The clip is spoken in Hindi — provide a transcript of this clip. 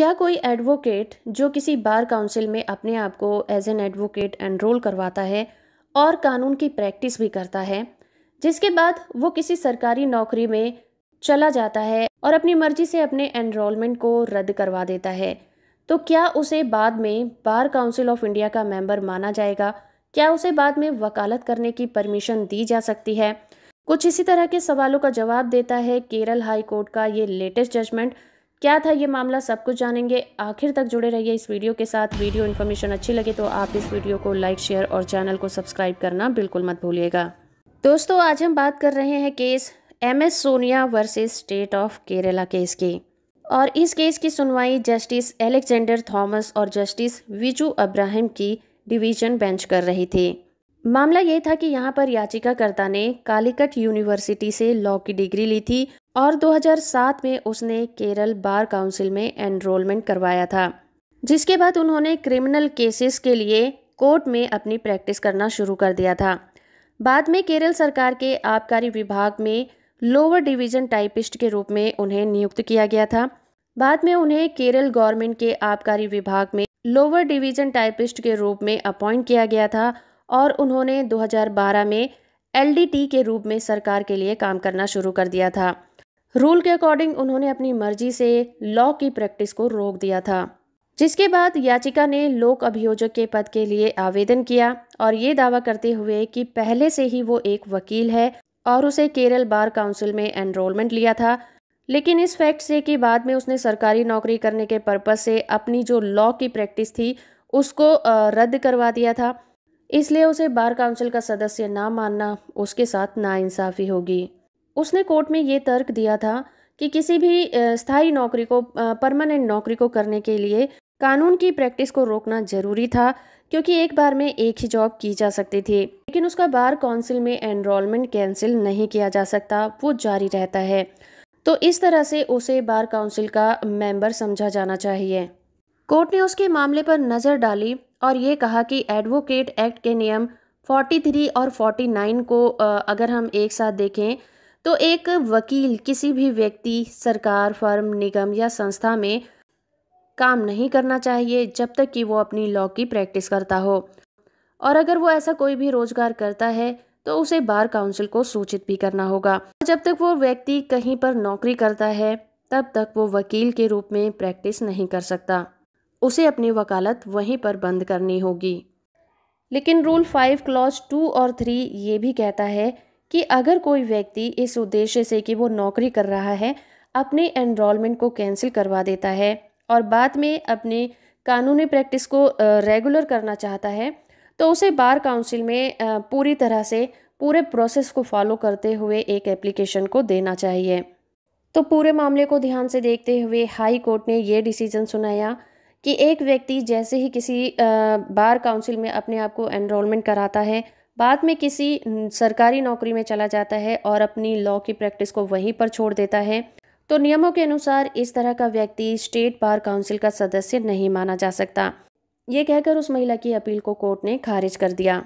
क्या कोई एडवोकेट जो किसी बार काउंसिल में अपने आप को एज एन एडवोकेट एनरोल करवाता है और कानून की प्रैक्टिस भी करता है जिसके बाद वो किसी सरकारी नौकरी में चला जाता है और अपनी मर्जी से अपने एनरोलमेंट को रद्द करवा देता है तो क्या उसे बाद में बार काउंसिल ऑफ इंडिया का मेंबर माना जाएगा क्या उसे बाद में वकालत करने की परमिशन दी जा सकती है कुछ इसी तरह के सवालों का जवाब देता है केरल हाई कोर्ट का ये लेटेस्ट जजमेंट क्या था ये मामला सब कुछ जानेंगे आखिर तक जुड़े रहिए इस वीडियो के साथ वीडियो इन्फॉर्मेशन अच्छी लगे तो आप इस वीडियो को लाइक शेयर और चैनल को सब्सक्राइब करना बिल्कुल मत भूलिएगा दोस्तों आज हम बात कर रहे हैं case M S Sonia versus State of Kerala case की और इस केस की सुनवाई जस्टिस एलेक्जेंडर थॉमस और जस्टिस विजू अब्राहम की डिवीजन बेंच कर रही थी मामला ये था कि यहाँ पर याचिकाकर्ता ने कालीकट यूनिवर्सिटी से लॉ की डिग्री ली थी और 2007 में उसने केरल बार काउंसिल में एनरोलमेंट करवाया था जिसके बाद उन्होंने क्रिमिनल केसेस के लिए कोर्ट में अपनी प्रैक्टिस करना शुरू कर दिया था बाद में केरल सरकार के आबकारी विभाग में लोअर डिवीजन टाइपिस्ट के रूप में उन्हें नियुक्त किया गया था बाद में उन्हें केरल गवर्नमेंट के आबकारी विभाग में लोअर डिवीजन टाइपिस्ट के रूप में अपॉइंट किया गया था और उन्होंने 2012 में एलडीटी के रूप में सरकार के लिए काम करना शुरू कर दिया था रूल के अकॉर्डिंग उन्होंने अपनी मर्जी से लॉ की प्रैक्टिस को रोक दिया था जिसके बाद याचिका ने लोक अभियोजक के पद के लिए आवेदन किया और ये दावा करते हुए कि पहले से ही वो एक वकील है और उसे केरल बार काउंसिल में एनरोलमेंट लिया था लेकिन इस फैक्ट से कि बाद में उसने सरकारी नौकरी करने के पर्पज़ से अपनी जो लॉ की प्रैक्टिस थी उसको रद्द करवा दिया था इसलिए उसे बार काउंसिल का सदस्य ना मानना उसके साथ नाइंसाफ़ी होगी उसने कोर्ट में ये तर्क दिया था कि किसी भी स्थायी नौकरी को परमानेंट नौकरी को करने के लिए कानून की प्रैक्टिस को रोकना जरूरी था क्योंकि एक बार में एक ही जॉब की जा सकती थी लेकिन उसका बार काउंसिल में एनरोलमेंट कैंसिल नहीं किया जा सकता वो जारी रहता है तो इस तरह से उसे बार काउंसिल का मेंबर समझा जाना चाहिए कोर्ट ने उसके मामले पर नज़र डाली और ये कहा कि एडवोकेट एक्ट के नियम 43 और 49 को अगर हम एक साथ देखें तो एक वकील किसी भी व्यक्ति सरकार फर्म निगम या संस्था में काम नहीं करना चाहिए जब तक कि वो अपनी लॉ की प्रैक्टिस करता हो और अगर वो ऐसा कोई भी रोजगार करता है तो उसे बार काउंसिल को सूचित भी करना होगा जब तक वो व्यक्ति कहीं पर नौकरी करता है तब तक वो वकील के रूप में प्रैक्टिस नहीं कर सकता उसे अपनी वकालत वहीं पर बंद करनी होगी लेकिन रूल फाइव क्लॉज टू और थ्री ये भी कहता है कि अगर कोई व्यक्ति इस उद्देश्य से कि वो नौकरी कर रहा है अपने एनरोलमेंट को कैंसिल करवा देता है और बाद में अपने कानूनी प्रैक्टिस को रेगुलर करना चाहता है तो उसे बार काउंसिल में पूरी तरह से पूरे प्रोसेस को फॉलो करते हुए एक एप्लीकेशन को देना चाहिए तो पूरे मामले को ध्यान से देखते हुए हाई कोर्ट ने यह डिसीजन सुनाया कि एक व्यक्ति जैसे ही किसी बार काउंसिल में अपने आप को एनरोलमेंट कराता है बाद में किसी सरकारी नौकरी में चला जाता है और अपनी लॉ की प्रैक्टिस को वहीं पर छोड़ देता है तो नियमों के अनुसार इस तरह का व्यक्ति स्टेट बार काउंसिल का सदस्य नहीं माना जा सकता ये कहकर उस महिला की अपील को कोर्ट ने खारिज कर दिया